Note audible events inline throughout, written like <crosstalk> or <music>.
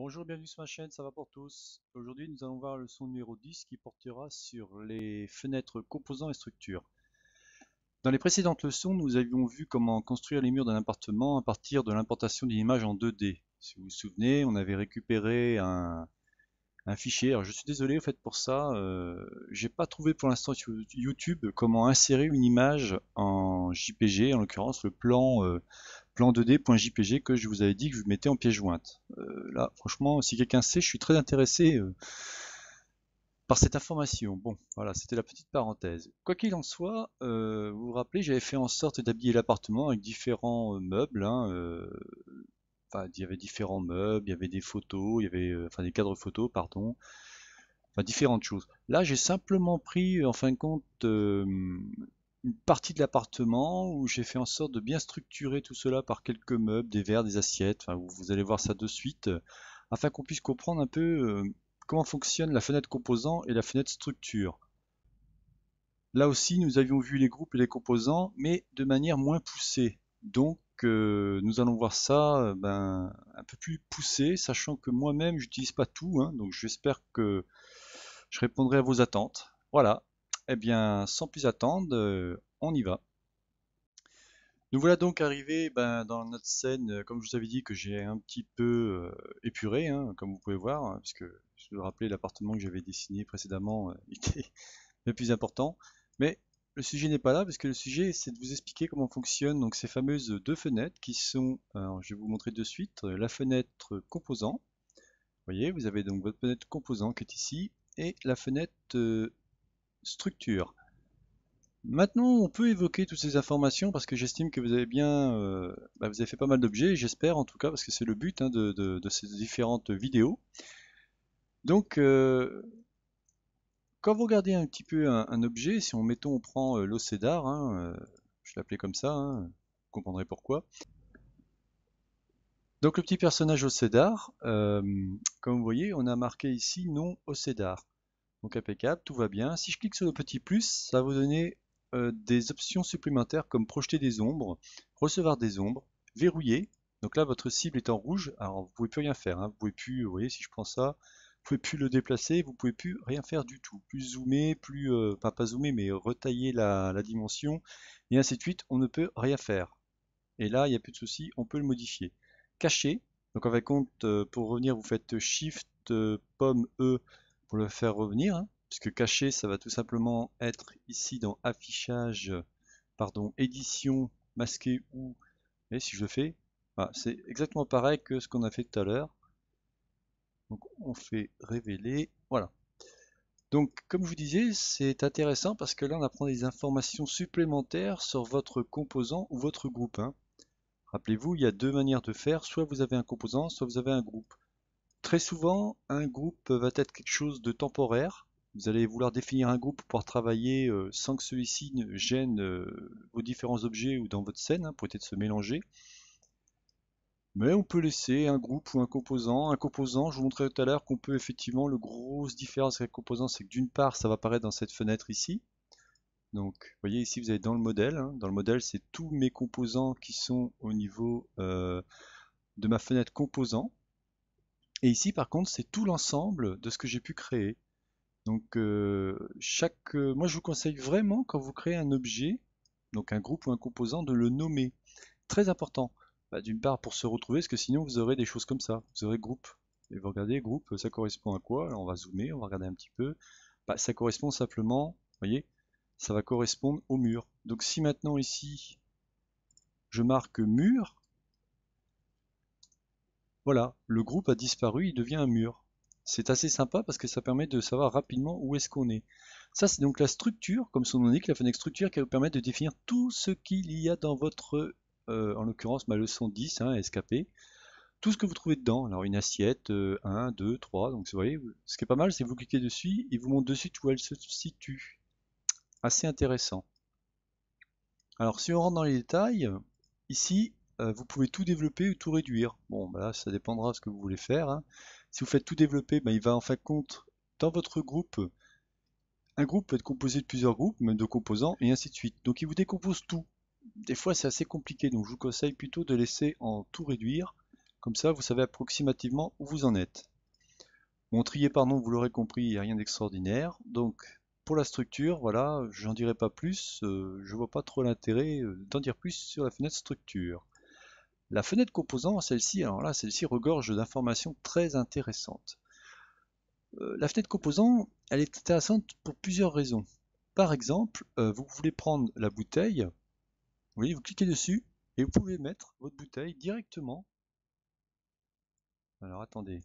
Bonjour, bienvenue sur ma chaîne, ça va pour tous. Aujourd'hui, nous allons voir le son numéro 10 qui portera sur les fenêtres composants et structures. Dans les précédentes leçons, nous avions vu comment construire les murs d'un appartement à partir de l'importation d'une image en 2D. Si vous vous souvenez, on avait récupéré un, fichier. Alors, je suis désolé, au fait, pour ça, je euh, j'ai pas trouvé pour l'instant sur YouTube comment insérer une image en JPG, en l'occurrence le plan, euh, plan2d.jpg que je vous avais dit que je mettais en pièce jointe. Euh, là, franchement, si quelqu'un sait, je suis très intéressé euh, par cette information. Bon, voilà, c'était la petite parenthèse. Quoi qu'il en soit, euh, vous vous rappelez, j'avais fait en sorte d'habiller l'appartement avec différents meubles. Hein, enfin, il y avait différents meubles, il y avait des photos, il y avait enfin des cadres photos, pardon. Enfin, différentes choses. Là, j'ai simplement pris, en fin de compte, une partie de l'appartement où j'ai fait en sorte de bien structurer tout cela par quelques meubles, des verres, des assiettes, enfin, vous allez voir ça de suite, euh, afin qu'on puisse comprendre un peu euh, comment fonctionne la fenêtre composants et la fenêtre structure. Là aussi, nous avions vu les groupes et les composants, mais de manière moins poussée. Donc, euh, nous allons voir ça ben, un peu plus poussé, sachant que moi-même, j'utilise pas tout, hein, donc j'espère que je répondrai à vos attentes. Voilà, eh bien, sans plus attendre, euh, on y va. Nous voilà donc arrivés ben, dans notre scène, euh, comme je vous avais dit, que j'ai un petit peu euh, épuré, hein, comme vous pouvez voir, hein, puisque je vous rappelais l'appartement que j'avais dessiné précédemment <laughs> était le plus important. Mais le sujet n'est pas là, puisque le sujet c'est de vous expliquer comment fonctionnent donc, ces fameuses deux fenêtres qui sont, je vais vous montrer de suite, la fenêtre composant. Vous voyez, vous avez donc votre fenêtre composant qui est ici, et la fenêtre structure. Maintenant, on peut évoquer toutes ces informations parce que j'estime que vous avez bien, euh, bah, vous avez fait pas mal d'objets, j'espère en tout cas, parce que c'est le but hein, de, ces différentes vidéos. Donc, euh, quand vous regardez un petit peu un, objet, si on mettons, on prend euh, l'océdar, hein, je l'appelais comme ça, hein, vous comprendrez pourquoi. Donc le petit personnage océdar, comme vous voyez, on a marqué ici non océdar. Donc impeccable, tout va bien. Si je clique sur le petit plus, ça va vous donner euh, des options supplémentaires comme projeter des ombres, recevoir des ombres, verrouiller. Donc là, votre cible est en rouge, alors vous pouvez plus rien faire. Hein. Vous pouvez plus, vous voyez, si je prends ça, vous pouvez plus le déplacer, vous pouvez plus rien faire du tout. Plus zoomer, plus, euh, pas, zoomer, mais retailler la, dimension, et ainsi de suite, on ne peut rien faire. Et là, il n'y a plus de souci, on peut le modifier. Cacher, donc en fin compte, euh, pour revenir, vous faites Shift, pomme, E, pour le faire revenir, hein, puisque caché, ça va tout simplement être ici dans affichage, pardon, édition, masqué ou, et si je le fais, bah, c'est exactement pareil que ce qu'on a fait tout à l'heure. Donc on fait révéler, voilà. Donc comme je vous disais, c'est intéressant parce que là on apprend des informations supplémentaires sur votre composant ou votre groupe. Hein. Rappelez-vous, il y a deux manières de faire, soit vous avez un composant, soit vous avez un groupe. Très souvent, un groupe va être quelque chose de temporaire. Vous allez vouloir définir un groupe pour pouvoir travailler euh, sans que celui-ci ne gêne euh, vos différents objets ou dans votre scène, hein, pour être de se mélanger. Mais on peut laisser un groupe ou un composant. Un composant, je vous montrais tout à l'heure qu'on peut effectivement, le grosse différence avec un composant, c'est que d'une part, ça va apparaître dans cette fenêtre ici. Donc, vous voyez ici, vous avez dans le modèle. Hein. Dans le modèle, c'est tous mes composants qui sont au niveau euh, de ma fenêtre composant. Et ici, par contre, c'est tout l'ensemble de ce que j'ai pu créer. Donc, euh, chaque, euh, moi, je vous conseille vraiment, quand vous créez un objet, donc un groupe ou un composant, de le nommer. Très important. Bah, d'une part, pour se retrouver, parce que sinon, vous aurez des choses comme ça. Vous aurez groupe. Et vous regardez, groupe, ça correspond à quoi Alors, on va zoomer, on va regarder un petit peu. Bah, ça correspond simplement, vous voyez, ça va correspondre au mur. Donc, si maintenant, ici, je marque mur, voilà, le groupe a disparu, il devient un mur. C'est assez sympa parce que ça permet de savoir rapidement où est-ce qu'on est. Ça, c'est donc la structure, comme son nom l'indique, la fenêtre structure qui va vous permettre de définir tout ce qu'il y a dans votre, euh, en l'occurrence, ma bah, leçon 10, hein, SKP. escapé. Tout ce que vous trouvez dedans, alors une assiette, 1, 2, 3, donc vous voyez, ce qui est pas mal, c'est que vous cliquez dessus, il vous montre de suite où elle se situe. Assez intéressant. Alors si on rentre dans les détails, ici, euh, vous pouvez tout développer ou tout réduire. Bon, bah là, ça dépendra de ce que vous voulez faire. Hein. Si vous faites tout développer, bah, il va en fin de compte, dans votre groupe, un groupe peut être composé de plusieurs groupes, même de composants, et ainsi de suite. Donc il vous décompose tout. Des fois, c'est assez compliqué, donc je vous conseille plutôt de laisser en tout réduire. Comme ça, vous savez approximativement où vous en êtes. Mon trier par nom, vous l'aurez compris, il n'y a rien d'extraordinaire. Donc, pour la structure, voilà, j'en dirai pas plus. Euh, je ne vois pas trop l'intérêt euh, d'en dire plus sur la fenêtre structure. La fenêtre composant, celle-ci, alors là, celle-ci regorge d'informations très intéressantes. Euh, la fenêtre composant, elle est intéressante pour plusieurs raisons. Par exemple, euh, vous voulez prendre la bouteille, vous voyez, vous cliquez dessus et vous pouvez mettre votre bouteille directement. Alors attendez,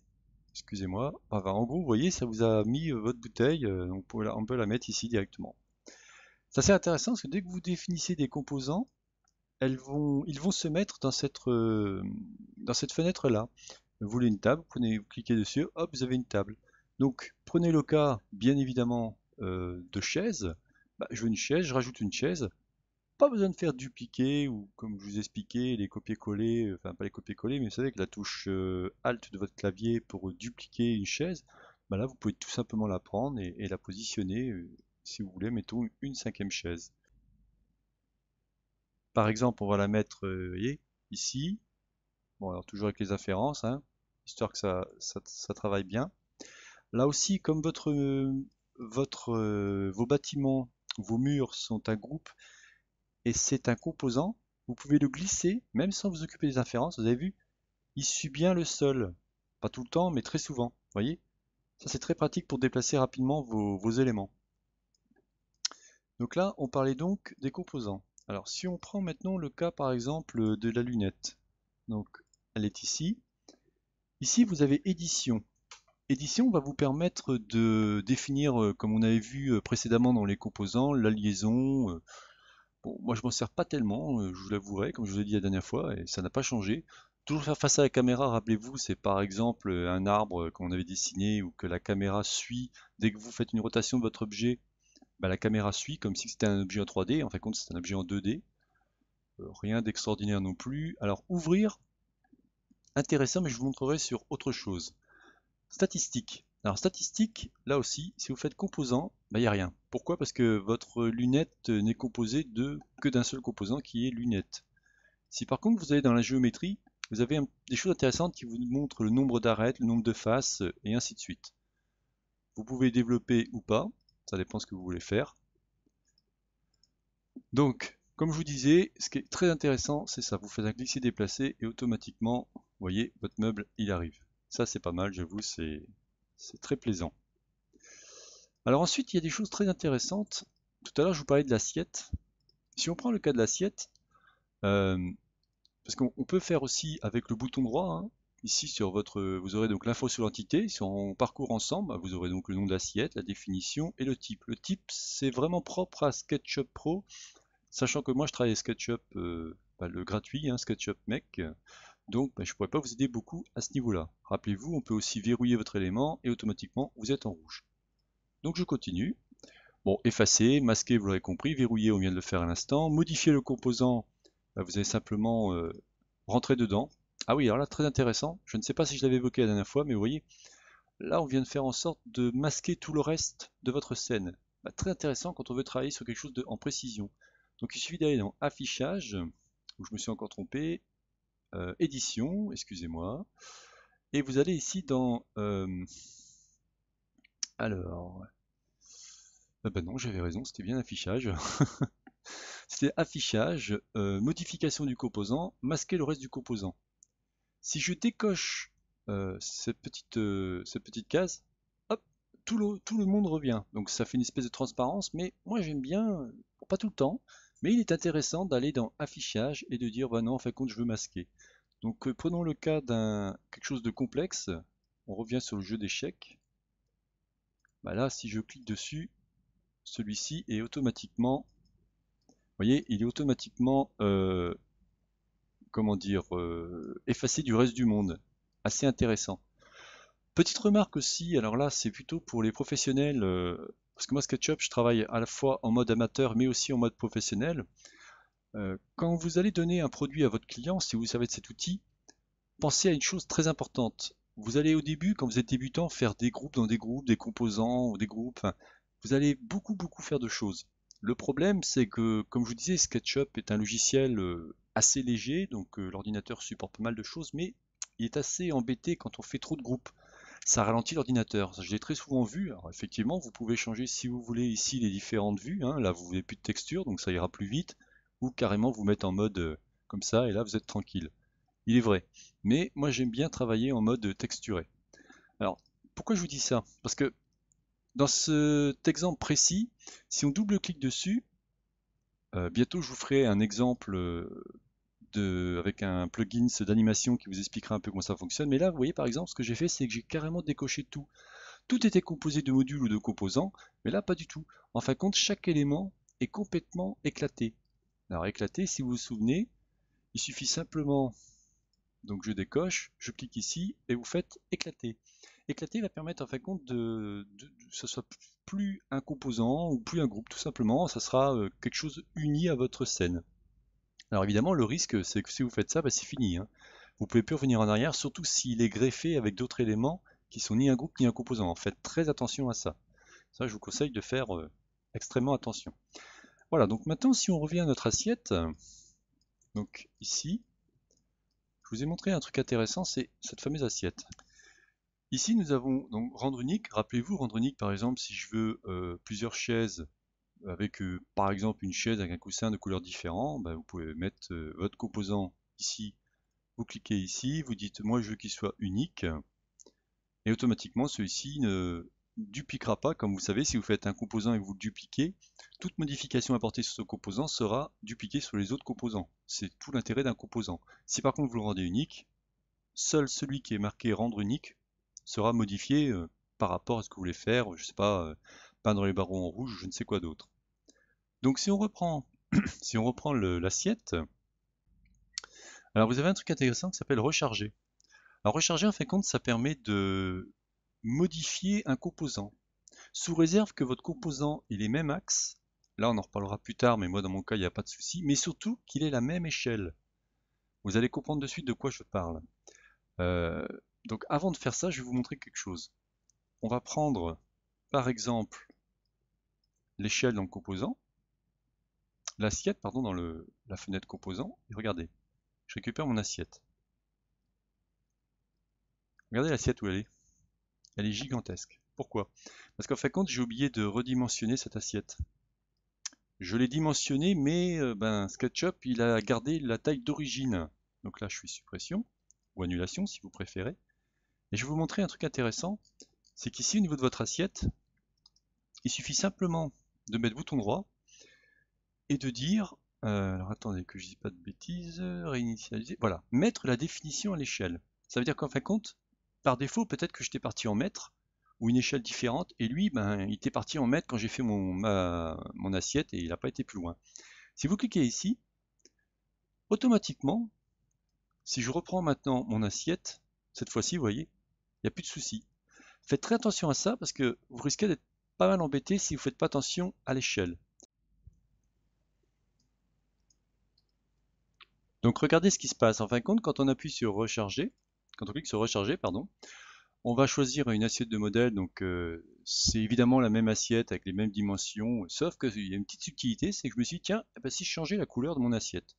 excusez-moi. en gros, vous voyez, ça vous a mis euh, votre bouteille, donc on peut la mettre ici directement. C'est assez intéressant parce que dès que vous définissez des composants, elles vont, ils vont se mettre dans cette, euh, cette fenêtre-là. Vous voulez une table, prenez, vous cliquez dessus, hop, vous avez une table. Donc prenez le cas, bien évidemment, euh, de chaise. Bah, je veux une chaise, je rajoute une chaise. Pas besoin de faire dupliquer ou, comme je vous expliquais, les copier-coller, euh, enfin pas les copier-coller, mais vous savez que la touche Alt de votre clavier pour dupliquer une chaise, bah là vous pouvez tout simplement la prendre et la positionner, si vous voulez, mettons une cinquième chaise. Par exemple, on va la mettre euh, ici. Bon, alors toujours avec les inférences, hein, histoire que ça, ça, ça, travaille bien. Là aussi, comme votre, votre, euh, vos bâtiments, vos murs sont un groupe et c'est un composant, vous pouvez le glisser, même sans vous occuper des inférences, vous avez vu, il suit bien le sol. Pas tout le temps, mais très souvent, voyez Ça c'est très pratique pour déplacer rapidement vos, vos éléments. Donc là, on parlait donc des composants. Alors si on prend maintenant le cas par exemple de la lunette, donc elle est ici. Ici vous avez édition. Édition va vous permettre de définir, euh, comme on avait vu euh, précédemment dans les composants, la liaison. Euh. Bon, moi je m'en sers pas tellement, je vous l'avouerai, comme je vous ai dit la dernière fois, et ça n'a pas changé. Toujours faire face à la caméra, rappelez-vous, c'est par exemple un arbre qu'on avait dessiné ou que la caméra suit dès que vous faites une rotation de votre objet bah, la caméra suit comme si c'était un objet en 3D. En fait, de compte, c'est un objet en 2D. Euh, rien d'extraordinaire non plus. Alors, ouvrir, intéressant, mais je vous montrerai sur autre chose. Statistique. Alors, statistique, là aussi, si vous faites composant, il bah, n'y a rien. Pourquoi Parce que votre lunette n'est composée de que d'un seul composant qui est lunette. Si par contre vous allez dans la géométrie, vous avez des choses intéressantes qui vous montrent le nombre d'arêtes, le nombre de faces, et ainsi de suite. Vous pouvez développer ou pas. Ça dépend ce que vous voulez faire. Donc, comme je vous disais, ce qui est très intéressant, c'est ça. Vous faites un glisser déplacer et automatiquement, vous voyez, votre meuble, il arrive. Ça, c'est pas mal, j'avoue, c'est très plaisant. Alors ensuite, il y a des choses très intéressantes. Tout à l'heure, je vous parlais de l'assiette. Si on prend le cas de l'assiette, euh, parce qu'on peut faire aussi avec le bouton droit, hein, Ici, sur votre, vous aurez donc l'info sur l'entité. Si on parcourt ensemble, vous aurez donc le nom d'assiette, la définition et le type. Le type, c'est vraiment propre à SketchUp Pro, sachant que moi, je travaille SketchUp, euh, bah, le gratuit, hein, SketchUp Mec. Donc, bah, je ne pourrais pas vous aider beaucoup à ce niveau-là. Rappelez-vous, on peut aussi verrouiller votre élément et automatiquement, vous êtes en rouge. Donc, je continue. Bon, effacer, masquer, vous l'aurez compris, verrouiller, on vient de le faire à l'instant. Modifier le composant, bah, vous allez simplement euh, rentrer dedans ah oui, alors là, très intéressant. Je ne sais pas si je l'avais évoqué la dernière fois, mais vous voyez, là, on vient de faire en sorte de masquer tout le reste de votre scène. Bah, très intéressant quand on veut travailler sur quelque chose en précision. Donc il suffit d'aller dans Affichage, où je me suis encore trompé, euh, Édition, excusez-moi, et vous allez ici dans... Euh, alors... Ah ben non, j'avais raison, c'était bien affichage. <laughs> c'était affichage, modification du composant, masquer le reste du composant. Si je décoche euh, euh, cette, petite, case, hop, tout le, tout le monde revient. Donc ça fait une espèce de transparence, mais moi j'aime bien, euh, pas tout le temps, mais il est intéressant d'aller dans affichage et de dire, bah non, en fin de compte, je veux masquer. Donc prenons le cas d'un quelque chose de complexe, on revient sur le jeu d'échecs. Bah là, si je clique dessus, celui-ci est automatiquement, vous voyez, il est automatiquement comment dire, euh, effacer du reste du monde. Assez intéressant. Petite remarque aussi, alors là c'est plutôt pour les professionnels, euh, parce que moi SketchUp je travaille à la fois en mode amateur mais aussi en mode professionnel. Euh, quand vous allez donner un produit à votre client, si vous savez de cet outil, pensez à une chose très importante. Vous allez au début, quand vous êtes débutant, faire des groupes dans des groupes, des composants ou des groupes. Vous allez beaucoup beaucoup faire de choses. Le problème c'est que, comme je vous disais, SketchUp est un logiciel assez léger, donc euh, l'ordinateur supporte pas mal de choses, mais il est assez embêté quand on fait trop de groupes. Ça ralentit l'ordinateur. Je l'ai très souvent vu. Alors effectivement, vous pouvez changer si vous voulez ici les différentes vues. Hein. Là, vous n'avez plus de texture, donc ça ira plus vite. Ou carrément vous mettre en mode euh, comme ça, et là vous êtes tranquille. Il est vrai. Mais moi j'aime bien travailler en mode texturé. Alors, pourquoi je vous dis ça Parce que dans cet exemple précis, si on double-clique dessus, euh, bientôt je vous ferai un exemple avec un plugin d'animation qui vous expliquera un peu comment ça fonctionne. Mais là, vous voyez par exemple, ce que j'ai fait, c'est que j'ai carrément décoché tout. Tout était composé de modules ou de composants, mais là, pas du tout. En fin de compte, chaque élément est complètement éclaté. Alors éclaté, si vous vous souvenez, il suffit simplement, donc je décoche, je clique ici et vous faites éclater. Éclater va permettre en fin de compte de, que ce soit plus un composant ou plus un groupe tout simplement, ça sera euh, quelque chose uni à votre scène. Alors évidemment, le risque, c'est que si vous faites ça, bah, c'est fini. Vous hein. Vous pouvez plus revenir en arrière, surtout s'il est greffé avec d'autres éléments qui sont ni un groupe ni un composant. Faites très attention à ça. Ça, je vous conseille de faire euh, extrêmement attention. Voilà, donc maintenant, si on revient à notre assiette, donc ici, je vous ai montré un truc intéressant, c'est cette fameuse assiette. Ici, nous avons donc rendre unique. Rappelez-vous, rendre unique, par exemple, si je veux euh, plusieurs chaises avec euh, par exemple une chaise avec un coussin de couleur différente, ben, vous pouvez mettre euh, votre composant ici, vous cliquez ici, vous dites moi je veux qu'il soit unique, et automatiquement celui-ci ne dupliquera pas, comme vous savez, si vous faites un composant et que vous le dupliquez, toute modification apportée sur ce composant sera dupliquée sur les autres composants. C'est tout l'intérêt d'un composant. Si par contre vous le rendez unique, seul celui qui est marqué rendre unique sera modifié euh, par rapport à ce que vous voulez faire, je ne sais pas, peindre les barreaux en rouge, je ne sais quoi d'autre. Donc si on reprend, <clears throat> si reprend l'assiette, alors vous avez un truc intéressant qui s'appelle recharger. Alors recharger en fin de compte, ça permet de modifier un composant, sous réserve que votre composant ait les mêmes axes. Là, on en reparlera plus tard, mais moi dans mon cas, il n'y a pas de souci. Mais surtout qu'il ait la même échelle. Vous allez comprendre de suite de quoi je parle. Euh, donc avant de faire ça, je vais vous montrer quelque chose. On va prendre par exemple l'échelle d'un composant l'assiette pardon, dans la fenêtre composant. Et regardez, je récupère mon assiette. Regardez l'assiette où elle est. Elle est gigantesque. Pourquoi Parce qu'en fin de compte, j'ai oublié de redimensionner cette assiette. Je l'ai dimensionnée, mais euh, ben, SketchUp, il a gardé la taille d'origine. Donc là, je suis suppression, ou annulation si vous préférez. Et je vais vous montrer un truc intéressant, c'est qu'ici, au niveau de votre assiette, il suffit simplement de mettre bouton droit, et de dire, euh, alors attendez que je dise pas de bêtises, réinitialiser, voilà, mettre la définition à l'échelle. Ça veut dire qu'en fin de compte, par défaut, peut-être que j'étais parti en mètre, ou une échelle différente, et lui, ben, il était parti en mètre quand j'ai fait mon, mon assiette et il n'a pas été plus loin. Si vous cliquez ici, automatiquement, si je reprends maintenant mon assiette, cette fois-ci, vous voyez, il n'y a plus de souci. Faites très attention à ça parce que vous risquez d'être pas mal embêté si vous ne faites pas attention à l'échelle. Donc regardez ce qui se passe. En fin de compte, quand on appuie sur recharger, quand on clique sur recharger, pardon, on va choisir une assiette de modèle. Donc euh, c'est évidemment la même assiette avec les mêmes dimensions, sauf qu'il y a une petite subtilité, c'est que je me suis dit, tiens, ah bah, si je changeais la couleur de mon assiette.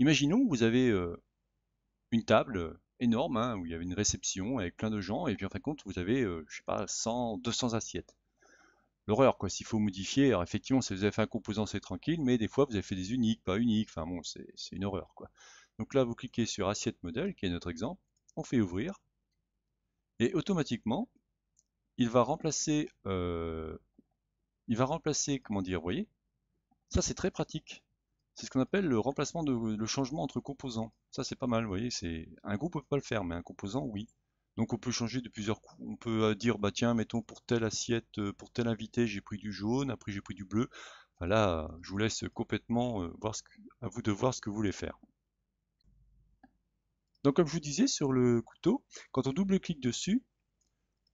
Imaginons que vous avez euh, une table énorme, hein, où il y avait une réception avec plein de gens, et puis en fin de compte, vous avez, euh, je sais pas, 100, 200 assiettes l'horreur quoi. S'il faut modifier, alors effectivement, si vous avez fait un composant, c'est tranquille, mais des fois vous avez fait des uniques, pas uniques, enfin bon, c'est une horreur quoi. Donc là, vous cliquez sur assiette modèle, qui est notre exemple, on fait ouvrir, et automatiquement, il va remplacer, euh, il va remplacer, comment dire, vous voyez, ça c'est très pratique. C'est ce qu'on appelle le remplacement de le changement entre composants. Ça c'est pas mal, vous voyez, c'est un groupe peut pas le faire, mais un composant oui. Donc on peut changer de plusieurs coups. On peut euh, dire, bah tiens, mettons pour telle assiette, euh, pour tel invité, j'ai pris du jaune, après j'ai pris du bleu. Voilà, je vous laisse complètement euh, voir ce à vous de voir ce que vous voulez faire. Donc comme je vous disais sur le couteau, quand on double-clique dessus,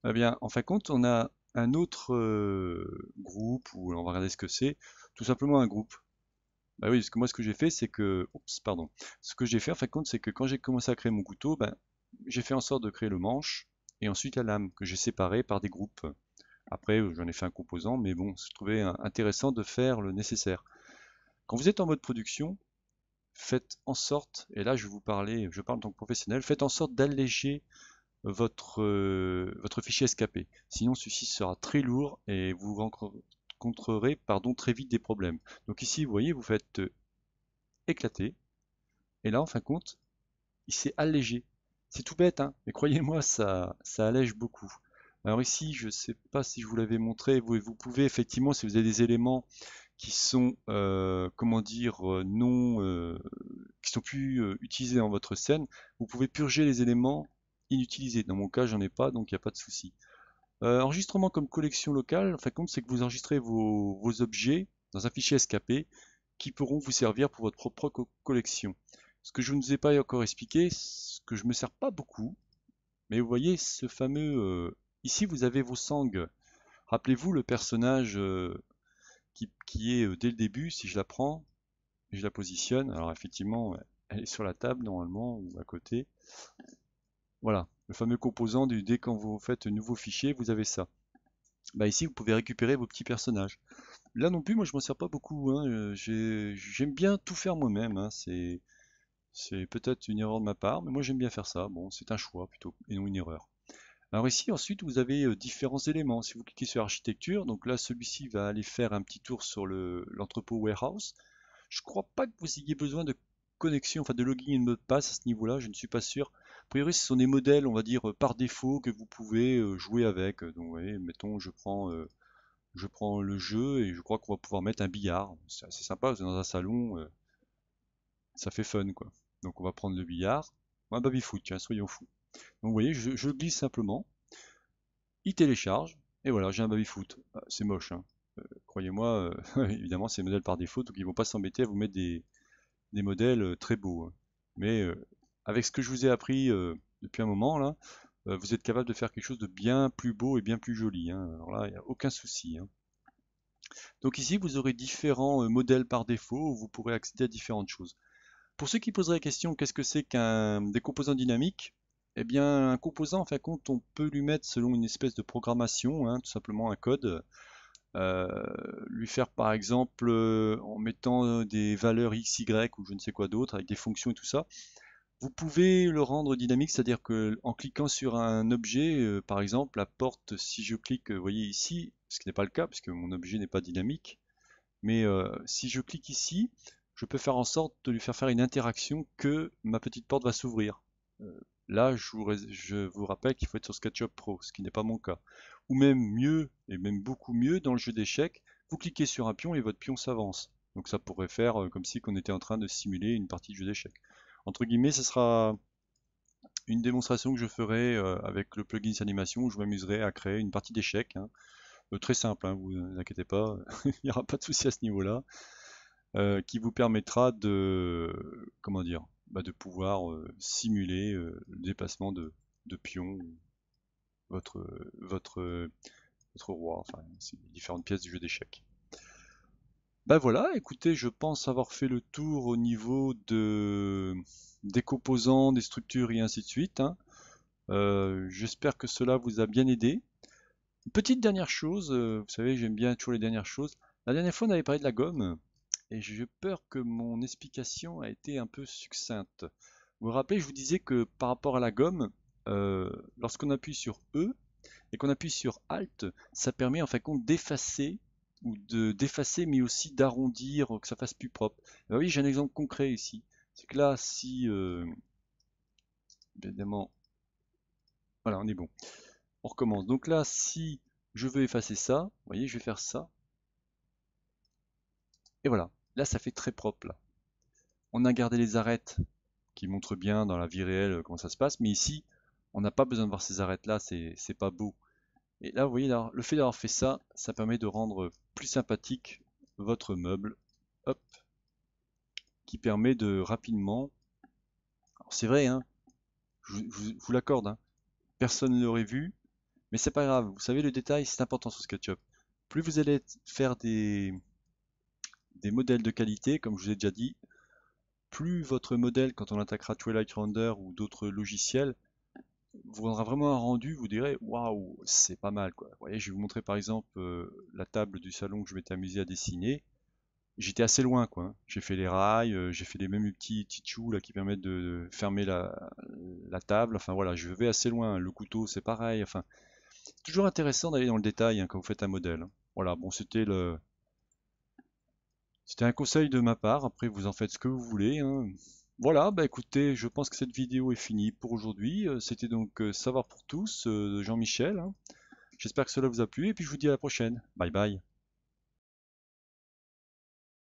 eh bien, en fin de compte, on a un autre groupe, ou on va regarder ce que c'est, tout simplement un groupe. Bah oui, parce que moi ce que j'ai fait, c'est que. Oups, pardon. Ce que j'ai fait en fin de compte, c'est que quand j'ai commencé à créer mon couteau, ben, j'ai fait en sorte de créer le manche et ensuite la lame que j'ai séparée par des groupes. Après, euh, j'en ai fait un composant, mais bon, je trouvais intéressant de faire le nécessaire. Quand vous êtes en mode production, faites en sorte, et là je vous parler, je parle en tant que professionnel, faites en sorte d'alléger votre, euh, votre fichier escapé. Sinon, celui-ci sera très lourd et vous rencontrerez pardon, très vite des problèmes. Donc ici, vous voyez, vous faites euh, éclater. Et là, en fin de compte, il s'est allégé. C'est tout bête, hein. mais croyez-moi, ça, ça allège beaucoup. Alors ici, je ne sais pas si je vous l'avais montré, vous, pouvez effectivement, si vous avez des éléments qui sont, euh, comment dire, euh, non, euh, qui sont plus utilisés dans votre scène, vous pouvez purger les éléments inutilisés. Dans mon cas, j'en ai pas, donc il n'y a pas de souci. enregistrement comme collection locale, en fin compte, c'est que vous enregistrez vos, objets dans un fichier SKP qui pourront vous servir pour votre propre collection. Ce que je ne vous ai pas encore expliqué, ce que je me sers pas beaucoup, mais vous voyez ce fameux... Euh, ici, vous avez vos sangs. Rappelez-vous le personnage euh, qui, est euh, dès le début, si je la prends, et je la positionne. Alors effectivement, elle est sur la table normalement, ou à côté. Voilà, le fameux composant du dès quand vous faites un nouveau fichier, vous avez ça. Bah ici, vous pouvez récupérer vos petits personnages. Là non plus, moi je m'en sers pas beaucoup. Hein, j'aime bien tout faire moi-même. Hein, c'est c'est peut-être une erreur de ma part, mais moi j'aime bien faire ça. Bon, c'est un choix plutôt, et non une erreur. Alors ici, ensuite, vous avez euh, différents éléments. Si vous cliquez sur architecture, donc là, celui-ci va aller faire un petit tour sur l'entrepôt warehouse. Je crois pas que vous ayez besoin de connexion, enfin de login et de mot de passe à ce niveau-là, je ne suis pas sûr. A priori, ce sont des modèles, on va dire, euh, par défaut que vous pouvez euh, jouer avec. Donc, vous voyez, mettons, je prends, je prends le jeu et je crois qu'on va pouvoir mettre un billard. C'est assez sympa, vous êtes dans un salon, ça fait fun, quoi. Donc on va prendre le billard. un bah, baby-foot, tiens, soyons fous. Donc vous voyez, je, glisse simplement. Il télécharge. Et voilà, j'ai un baby-foot. Ah, c'est moche, hein. euh, croyez-moi, euh, <laughs> évidemment, c'est modèle par défaut, donc ils vont pas s'embêter à vous mettre des, modèles euh, très beaux. Hein. Mais avec ce que je vous ai appris depuis un moment, là, vous êtes capable de faire quelque chose de bien plus beau et bien plus joli. Hein. Alors là, il n'y a aucun souci. Donc ici, vous aurez différents modèles par défaut où vous pourrez accéder à différentes choses. Pour ceux qui poseraient la question qu'est-ce que c'est qu'un des composants eh bien un composant en fin de compte on peut lui mettre selon une espèce de programmation, hein, tout simplement un code. Euh, lui faire par exemple euh, en mettant euh, des valeurs x, y ou je ne sais quoi d'autre avec des fonctions et tout ça. Vous pouvez le rendre dynamique, c'est-à-dire que en cliquant sur un objet, par exemple la porte, si je clique, voyez ici, ce qui n'est pas le cas puisque mon objet n'est pas dynamique, mais si je clique ici, je peux faire en sorte de lui faire faire une interaction que ma petite porte va s'ouvrir. Euh, là, je vous, rappelle qu'il faut être sur SketchUp Pro, ce qui n'est pas mon cas. Ou même mieux, et même beaucoup mieux, dans le jeu d'échecs, vous cliquez sur un pion et votre pion s'avance. Donc ça pourrait faire euh, comme si on était en train de simuler une partie de jeu d'échecs. Entre guillemets, ce sera une démonstration que je ferai euh, avec le plugin animation où je m'amuserai à créer une partie d'échecs. Hein. très simple, hein, vous, inquiétez pas, <laughs> il n'y aura pas de souci à ce niveau-là. Euh, qui vous permettra de, comment dire, bah, de pouvoir euh, simuler euh, le déplacement de, pions, votre, votre, votre roi, enfin, c'est différentes pièces du jeu d'échecs. ben voilà, écoutez, je pense avoir fait le tour au niveau de, des composants, des structures et ainsi de suite. Hein. J'espère que cela vous a bien aidé. petite dernière chose, vous savez, j'aime bien toujours les dernières choses. La dernière fois, on avait parlé de la gomme et j'ai peur que mon explication a été un peu succincte. Vous vous rappelez, je vous disais que par rapport à la gomme, euh, lorsqu'on appuie sur E et qu'on appuie sur Alt, ça permet en fait compte d'effacer ou de d'effacer mais aussi d'arrondir que ça fasse plus propre. Vous oui, j'ai un exemple concret ici. C'est que là, si euh, évidemment, voilà, on est bon. On recommence. Donc là, si je veux effacer ça, vous voyez, je vais faire ça. Et voilà. Là, ça fait très propre. On a gardé les arêtes qui montrent bien dans la vie réelle euh, comment ça se passe, mais ici, on n'a pas besoin de voir ces arêtes-là, c'est pas beau. Et là, vous voyez, le fait d'avoir fait ça, ça permet de rendre plus sympathique votre meuble, hop, qui permet de rapidement... C'est vrai, hein, je, vous l'accorde, hein, personne ne l'aurait vu, mais c'est pas grave, vous savez, le détail, c'est important sur SketchUp. Plus vous allez faire des, des modèles de qualité, comme je vous ai déjà dit, plus votre modèle, quand on attaquera Twilight Render ou d'autres logiciels, vous rendra vraiment un rendu, vous direz waouh, c'est pas mal quoi. voyez, je vais vous montrer par exemple euh, la table du salon que je m'étais amusé à dessiner. J'étais assez loin quoi. Hein. J'ai fait les rails, euh, j'ai fait les mêmes petits tchou là qui permettent de fermer la, table. Enfin voilà, je vais assez loin. Hein. Le couteau c'est pareil. Enfin, toujours intéressant d'aller dans le détail hein, quand vous faites un modèle. Voilà, bon c'était le c'était un conseil de ma part, après vous en faites ce que vous voulez. Hein. Voilà, bah écoutez, je pense que cette vidéo est finie pour aujourd'hui. Euh, c'était donc euh, Savoir pour tous euh, de Jean-Michel. Hein. J'espère que cela vous a plu et puis je vous dis à la prochaine. Bye bye.